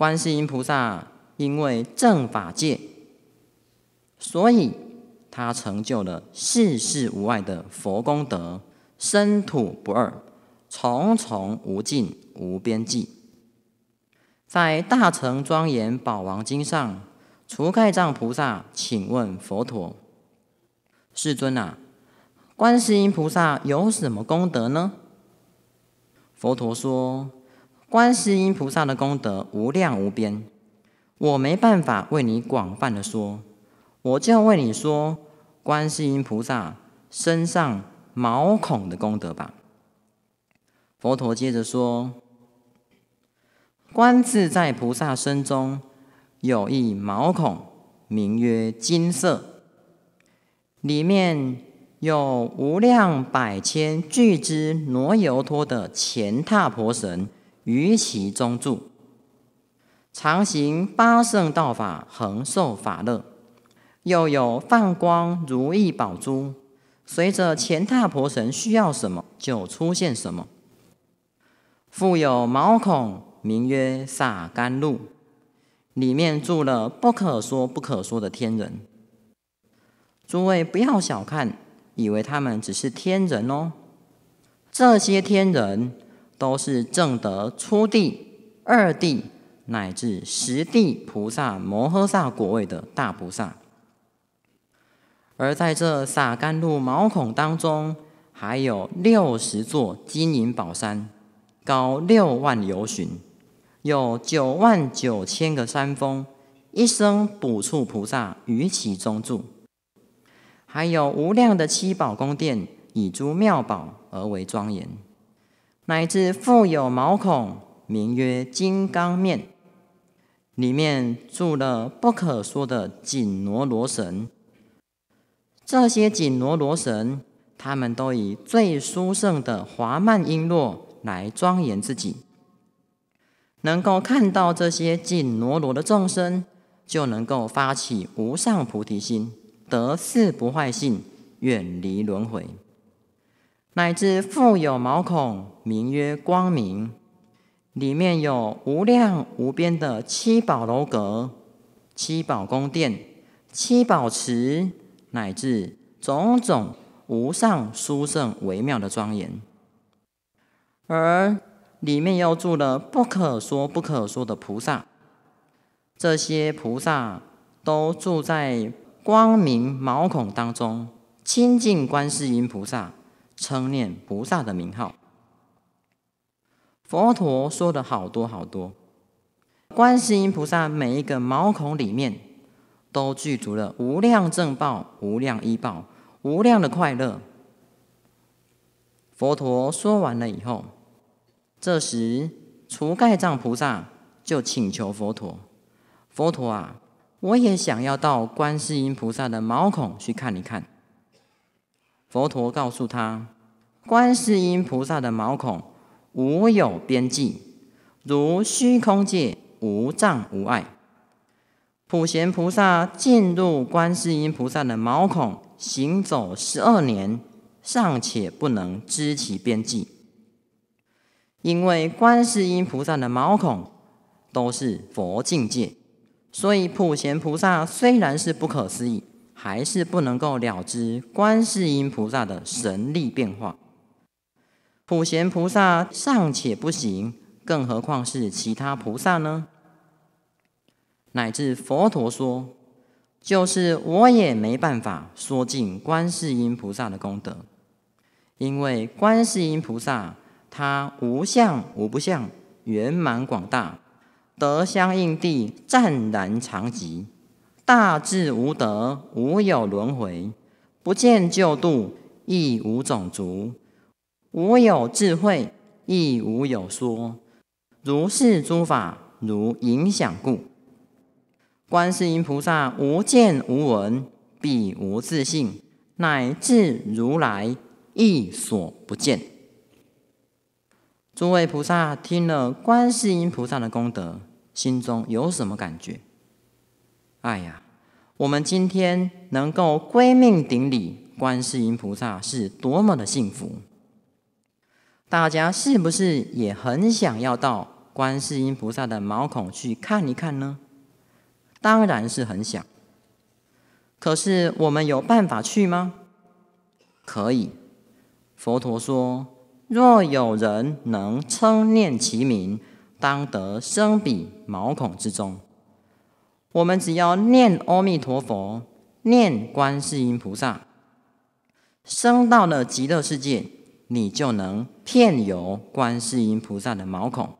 观世音菩萨因为正法界，所以他成就了世世无碍的佛功德，身土不二，重重无尽，无边际。在《大乘庄严宝王经》上，除盖藏菩萨请问佛陀：“世尊啊，观世音菩萨有什么功德呢？”佛陀说。观世音菩萨的功德无量无边，我没办法为你广泛的说，我就为你说观世音菩萨身上毛孔的功德吧。佛陀接着说：“观自在菩萨身中有一毛孔，名曰金色，里面有无量百千巨之挪油托的前踏婆神。”于其中住，常行八圣道法，恒受法乐。又有放光如意宝珠，随着前踏婆神需要什么就出现什么。复有毛孔，名曰洒甘露，里面住了不可说不可说的天人。诸位不要小看，以为他们只是天人哦。这些天人。都是正得初地、二地乃至十地菩萨摩诃萨果位的大菩萨，而在这洒甘露毛孔当中，还有六十座金银宝山，高六万由旬，有九万九千个山峰，一生补处菩萨于其中住，还有无量的七宝宫殿，以诸妙宝而为庄严。乃至富有毛孔，名曰金刚面，里面住了不可说的紧罗罗神。这些紧罗罗神，他们都以最殊胜的华曼璎珞来庄严自己。能够看到这些紧罗罗的众生，就能够发起无上菩提心，得四不坏性，远离轮回。乃至富有毛孔，名曰光明，里面有无量无边的七宝楼阁、七宝宫殿、七宝池，乃至种种无上殊胜微妙的庄严。而里面又住了不可说不可说的菩萨，这些菩萨都住在光明毛孔当中，亲近观世音菩萨。称念菩萨的名号，佛陀说的好多好多，观世音菩萨每一个毛孔里面都具足了无量正报、无量依报、无量的快乐。佛陀说完了以后，这时除盖藏菩萨就请求佛陀：“佛陀啊，我也想要到观世音菩萨的毛孔去看一看。”佛陀告诉他：“观世音菩萨的毛孔无有边际，如虚空界无障无碍。普贤菩萨进入观世音菩萨的毛孔，行走十二年，尚且不能知其边际，因为观世音菩萨的毛孔都是佛境界，所以普贤菩萨虽然是不可思议。”还是不能够了知观世音菩萨的神力变化，普贤菩萨尚且不行，更何况是其他菩萨呢？乃至佛陀说，就是我也没办法说尽观世音菩萨的功德，因为观世音菩萨他无相无不相，圆满广大，德相应地，湛然常吉。”大智无德，无有轮回，不见救度，亦无种族，无有智慧，亦无有说。如是诸法，如影响故。观世音菩萨无见无闻，彼无自信，乃至如来亦所不见。诸位菩萨听了观世音菩萨的功德，心中有什么感觉？哎呀，我们今天能够归命顶礼观世音菩萨，是多么的幸福！大家是不是也很想要到观世音菩萨的毛孔去看一看呢？当然是很想。可是我们有办法去吗？可以。佛陀说：“若有人能称念其名，当得生彼毛孔之中。”我们只要念阿弥陀佛，念观世音菩萨，升到了极乐世界，你就能骗游观世音菩萨的毛孔，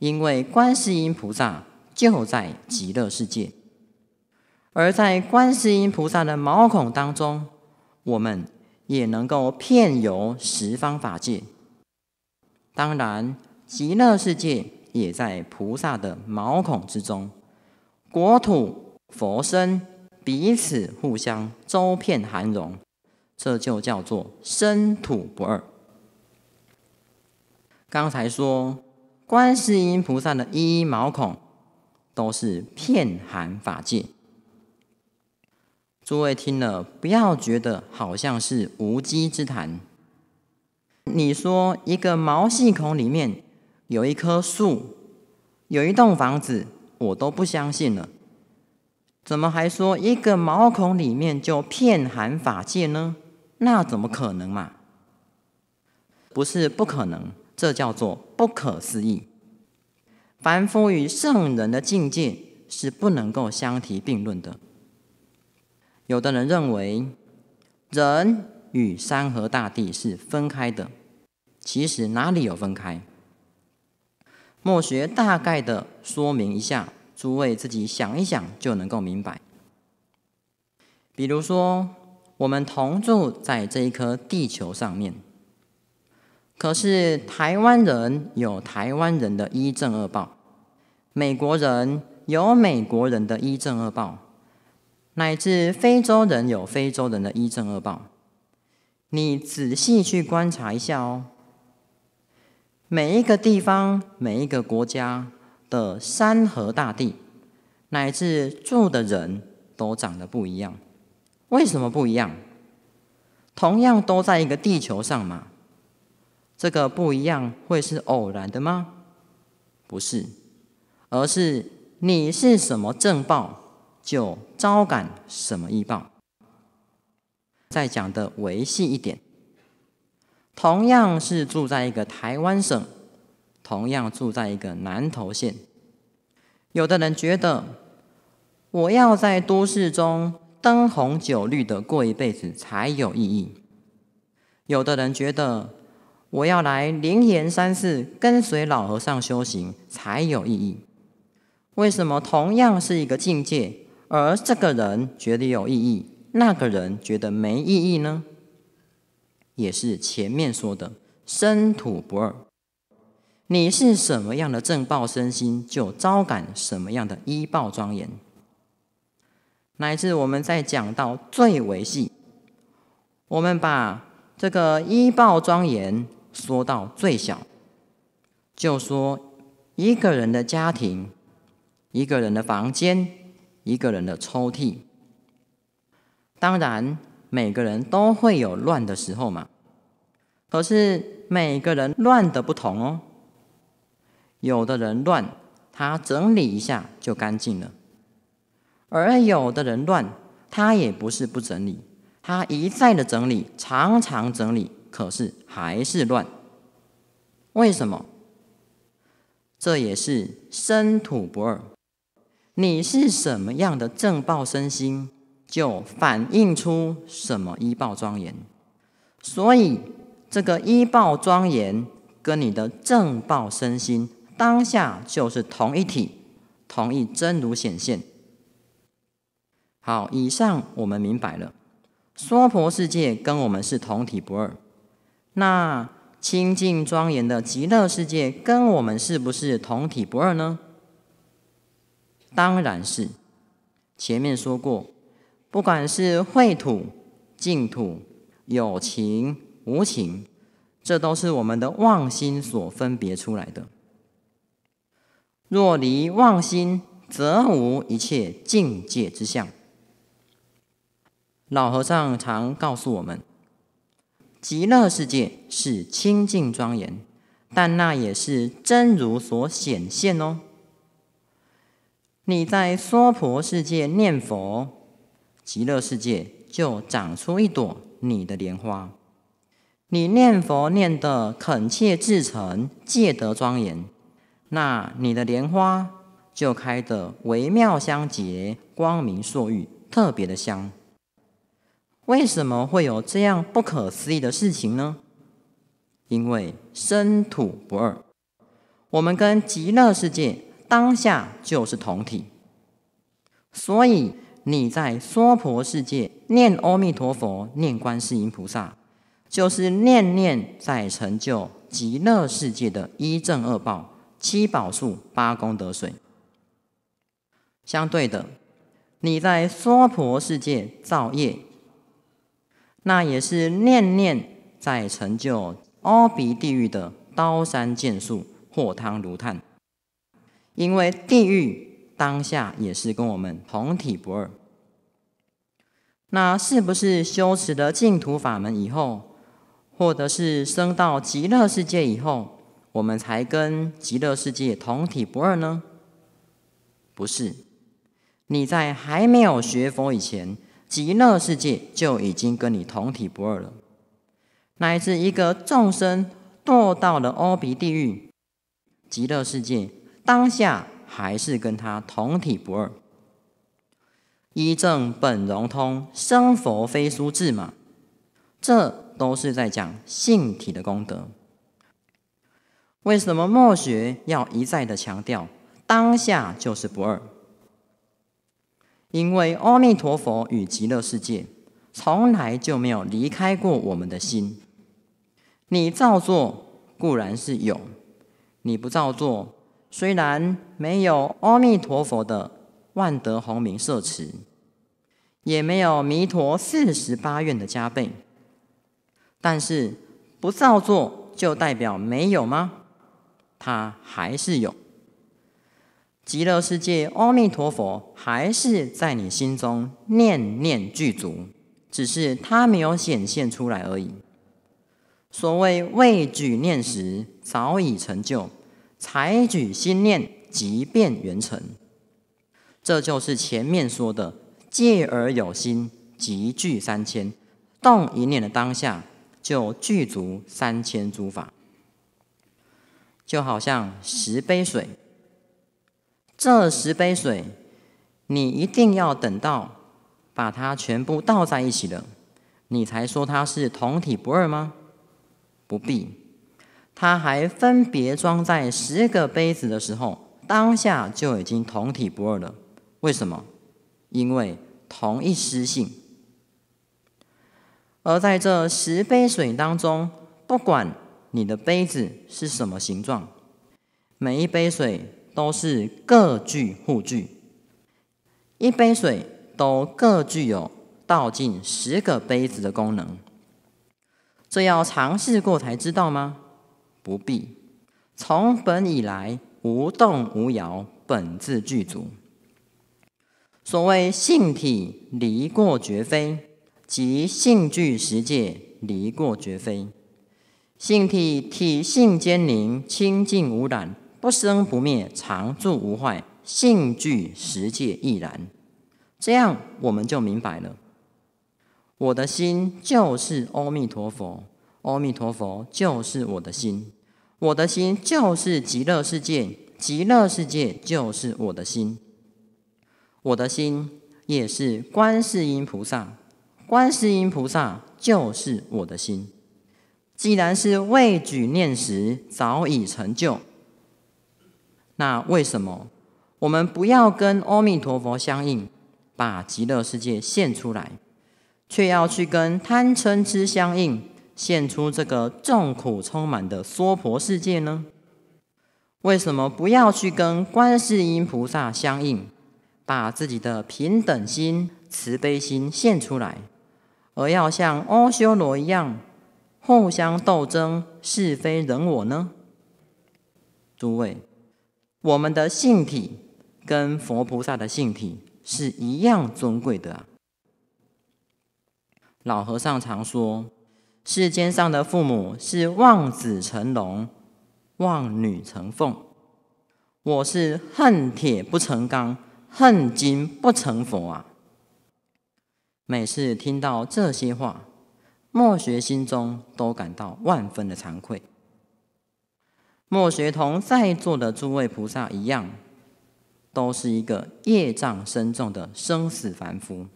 因为观世音菩萨就在极乐世界，而在观世音菩萨的毛孔当中，我们也能够骗游十方法界。当然，极乐世界也在菩萨的毛孔之中。国土佛身彼此互相周遍含容，这就叫做身土不二。刚才说，观世音菩萨的一一毛孔都是遍含法界，诸位听了不要觉得好像是无稽之谈。你说一个毛细孔里面有一棵树，有一栋房子。我都不相信了，怎么还说一个毛孔里面就片含法界呢？那怎么可能嘛？不是不可能，这叫做不可思议。凡夫与圣人的境界是不能够相提并论的。有的人认为人与山河大地是分开的，其实哪里有分开？莫学大概的说明一下，诸位自己想一想就能够明白。比如说，我们同住在这一颗地球上面，可是台湾人有台湾人的一正二暴，美国人有美国人的一正二暴，乃至非洲人有非洲人的一正二暴。你仔细去观察一下哦。每一个地方、每一个国家的山河大地，乃至住的人都长得不一样，为什么不一样？同样都在一个地球上嘛，这个不一样会是偶然的吗？不是，而是你是什么正报，就招感什么异报。再讲的维系一点。同样是住在一个台湾省，同样住在一个南投县，有的人觉得我要在都市中灯红酒绿的过一辈子才有意义，有的人觉得我要来灵岩山寺跟随老和尚修行才有意义。为什么同样是一个境界，而这个人觉得有意义，那个人觉得没意义呢？也是前面说的生土不二，你是什么样的正报身心，就招感什么样的医报庄严。乃至我们在讲到最维系，我们把这个医报庄严说到最小，就说一个人的家庭，一个人的房间，一个人的抽屉。当然，每个人都会有乱的时候嘛。可是每个人乱的不同哦。有的人乱，他整理一下就干净了；而有的人乱，他也不是不整理，他一再的整理，常常整理，可是还是乱。为什么？这也是身土不二。你是什么样的正报身心，就反映出什么一报庄严。所以。这个依报庄严跟你的正报身心当下就是同一体，同一真如显现。好，以上我们明白了，娑婆世界跟我们是同体不二。那清净庄严的极乐世界跟我们是不是同体不二呢？当然是。前面说过，不管是秽土、净土、有情。无情，这都是我们的妄心所分别出来的。若离妄心，则无一切境界之相。老和尚常告诉我们：极乐世界是清净庄严，但那也是真如所显现哦。你在娑婆世界念佛，极乐世界就长出一朵你的莲花。你念佛念得恳切至诚，戒得庄严，那你的莲花就开得微妙香洁，光明烁玉，特别的香。为什么会有这样不可思议的事情呢？因为身土不二，我们跟极乐世界当下就是同体，所以你在娑婆世界念阿弥陀佛，念观世音菩萨。就是念念在成就极乐世界的一正二报七宝树八功德水，相对的，你在娑婆世界造业，那也是念念在成就阿鼻地狱的刀山剑树火汤炉炭，因为地狱当下也是跟我们同体不二。那是不是修持的净土法门以后？或者是升到极乐世界以后，我们才跟极乐世界同体不二呢？不是，你在还没有学佛以前，极乐世界就已经跟你同体不二了。乃至一个众生堕到了阿鼻地狱，极乐世界当下还是跟他同体不二。一正本融通，生佛非殊智嘛？这。都是在讲性体的功德。为什么墨学要一再的强调当下就是不二？因为阿弥陀佛与极乐世界从来就没有离开过我们的心。你造作固然是有，你不造作虽然没有阿弥陀佛的万德洪明摄持，也没有弥陀四十八愿的加倍。但是不造作就代表没有吗？它还是有。极乐世界阿弥陀佛还是在你心中念念具足，只是他没有显现出来而已。所谓未举念时早已成就，才举心念即变圆成。这就是前面说的借而有心，集聚三千动一念的当下。就具足三千诸法，就好像十杯水，这十杯水，你一定要等到把它全部倒在一起了，你才说它是同体不二吗？不必，它还分别装在十个杯子的时候，当下就已经同体不二了。为什么？因为同一师性。而在这十杯水当中，不管你的杯子是什么形状，每一杯水都是各具互具，一杯水都各具有倒进十个杯子的功能。这要尝试过才知道吗？不必，从本以来无动无摇，本自具足。所谓性体离过绝非。即性具十界，离过绝非；性体体性坚宁，清净无染，不生不灭，常住无坏。性具十界亦然。这样我们就明白了：我的心就是阿弥陀佛，阿弥陀佛就是我的心；我的心就是极乐世界，极乐世界就是我的心；我的心也是观世音菩萨。观世音菩萨就是我的心。既然是未举念时早已成就，那为什么我们不要跟阿弥陀佛相应，把极乐世界献出来，却要去跟贪嗔痴相应，献出这个众苦充满的娑婆世界呢？为什么不要去跟观世音菩萨相应，把自己的平等心、慈悲心献出来？而要像阿修罗一样互相斗争是非人我呢？诸位，我们的性体跟佛菩萨的性体是一样尊贵的。老和尚常说，世间上的父母是望子成龙、望女成凤，我是恨铁不成钢、恨金不成佛啊。每次听到这些话，莫学心中都感到万分的惭愧。莫学同在座的诸位菩萨一样，都是一个业障深重的生死凡夫。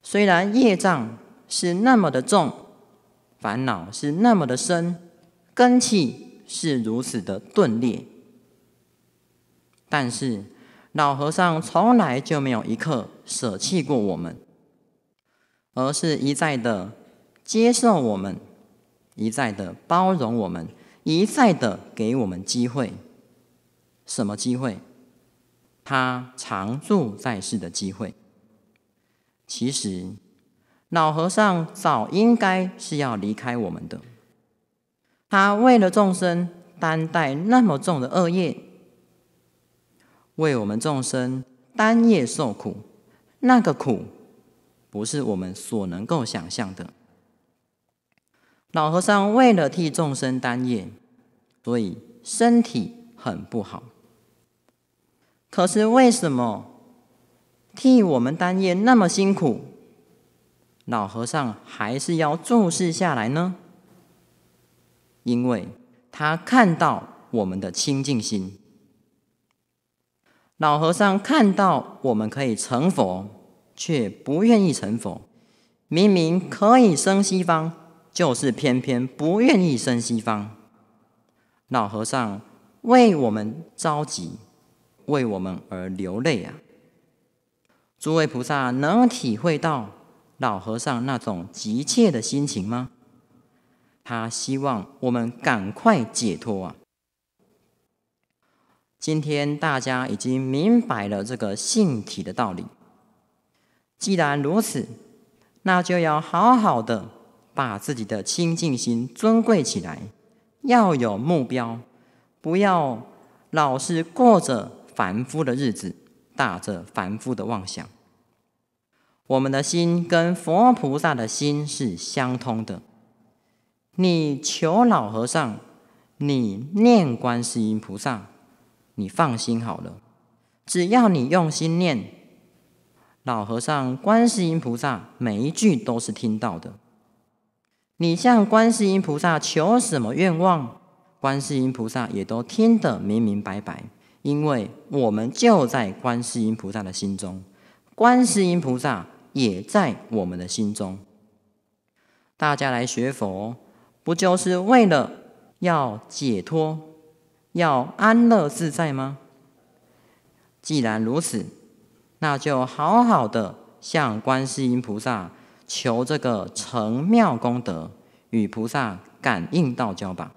虽然业障是那么的重，烦恼是那么的深，根气是如此的钝烈。但是老和尚从来就没有一刻。舍弃过我们，而是一再的接受我们，一再的包容我们，一再的给我们机会。什么机会？他常住在世的机会。其实，老和尚早应该是要离开我们的。他为了众生担待那么重的恶业，为我们众生担业受苦。那个苦不是我们所能够想象的。老和尚为了替众生担业，所以身体很不好。可是为什么替我们担业那么辛苦，老和尚还是要注视下来呢？因为他看到我们的清净心。老和尚看到我们可以成佛，却不愿意成佛；明明可以生西方，就是偏偏不愿意生西方。老和尚为我们着急，为我们而流泪啊！诸位菩萨能体会到老和尚那种急切的心情吗？他希望我们赶快解脱啊！今天大家已经明白了这个性体的道理。既然如此，那就要好好的把自己的清净心尊贵起来，要有目标，不要老是过着凡夫的日子，打着凡夫的妄想。我们的心跟佛菩萨的心是相通的。你求老和尚，你念观世音菩萨。你放心好了，只要你用心念，老和尚、观世音菩萨每一句都是听到的。你向观世音菩萨求什么愿望，观世音菩萨也都听得明明白白。因为我们就在观世音菩萨的心中，观世音菩萨也在我们的心中。大家来学佛，不就是为了要解脱？要安乐自在吗？既然如此，那就好好的向观世音菩萨求这个成妙功德，与菩萨感应道交吧。